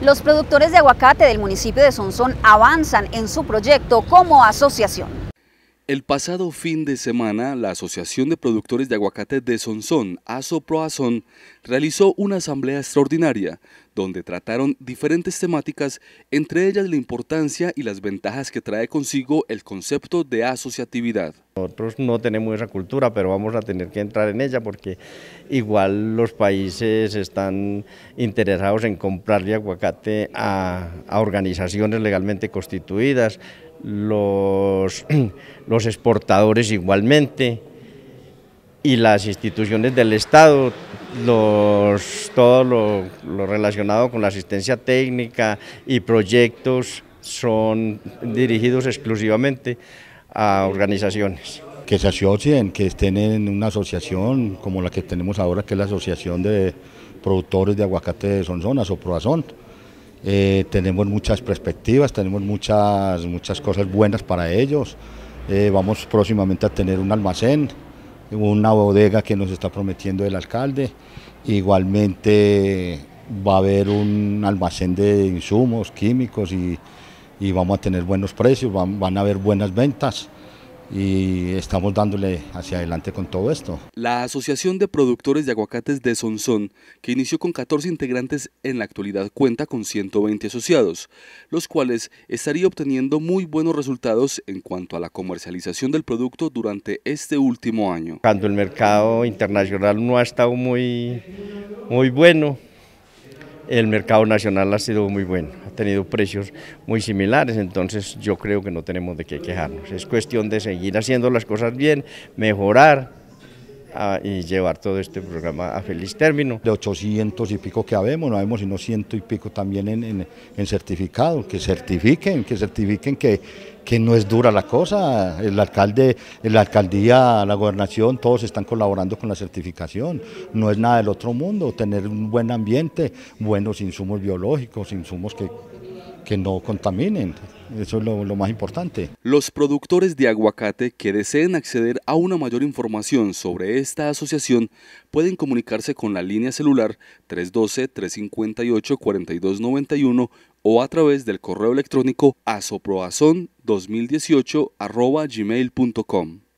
Los productores de aguacate del municipio de Sonsón avanzan en su proyecto como asociación. El pasado fin de semana, la Asociación de Productores de Aguacate de Sonsón, ProAzón, realizó una asamblea extraordinaria donde trataron diferentes temáticas, entre ellas la importancia y las ventajas que trae consigo el concepto de asociatividad. Nosotros no tenemos esa cultura, pero vamos a tener que entrar en ella porque igual los países están interesados en comprarle aguacate a, organizaciones legalmente constituidas, los, exportadores igualmente y las instituciones del Estado, los, todo lo, lo, relacionado con la asistencia técnica y proyectos son dirigidos exclusivamente a organizaciones. Que se asocien, que estén en una asociación como la que tenemos ahora, que es la Asociación de Productores de Aguacate de Sonzonas o Proazón. Eh, tenemos muchas perspectivas, tenemos muchas, muchas cosas buenas para ellos. Eh, vamos próximamente a tener un almacén, una bodega que nos está prometiendo el alcalde. Igualmente va a haber un almacén de insumos químicos y, vamos a tener buenos precios, van, van a haber buenas ventas y estamos dándole hacia adelante con todo esto. La Asociación de Productores de Aguacates de Sonsón, que inició con 14 integrantes, en la actualidad cuenta con 120 asociados, los cuales estaría obteniendo muy buenos resultados en cuanto a la comercialización del producto durante este último año. Cuando el mercado internacional no ha estado muy, muy bueno, el mercado nacional ha sido muy bueno, ha tenido precios muy similares, entonces yo creo que no tenemos de qué quejarnos. Es cuestión de seguir haciendo las cosas bien, mejorar ah, y llevar todo este programa a feliz término. De 800 y pico que habemos, no habemos sino ciento y pico también en, en certificado, que certifiquen, que certifiquen que que no es dura la cosa, el alcalde, la alcaldía, la gobernación, todos están colaborando con la certificación, no es nada del otro mundo, tener un buen ambiente, buenos insumos biológicos, insumos que, que no contaminen. Eso es lo, lo, más importante. Los productores de aguacate que deseen acceder a una mayor información sobre esta asociación pueden comunicarse con la línea celular 312-358-4291 o a través del correo electrónico asoproazon2018